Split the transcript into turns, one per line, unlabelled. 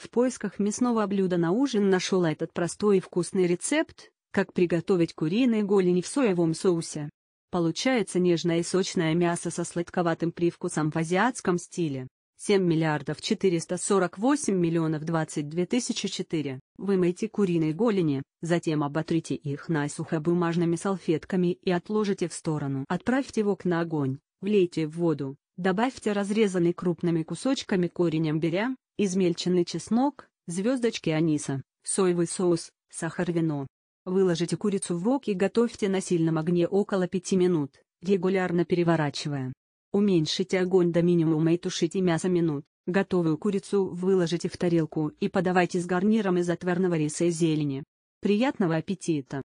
В поисках мясного блюда на ужин нашел этот простой и вкусный рецепт, как приготовить куриные голени в соевом соусе. Получается нежное и сочное мясо со сладковатым привкусом в азиатском стиле. 7 миллиардов 448 миллионов 22 тысячи 4. Вымойте куриные голени, затем оботрите их насухо бумажными салфетками и отложите в сторону. Отправьте вок на огонь, влейте в воду, добавьте разрезанный крупными кусочками корень имбиря, измельченный чеснок, звездочки аниса, соевый соус, сахар вино. Выложите курицу в вок и готовьте на сильном огне около 5 минут, регулярно переворачивая. Уменьшите огонь до минимума и тушите мясо минут. Готовую курицу выложите в тарелку и подавайте с гарниром из отварного риса и зелени. Приятного аппетита!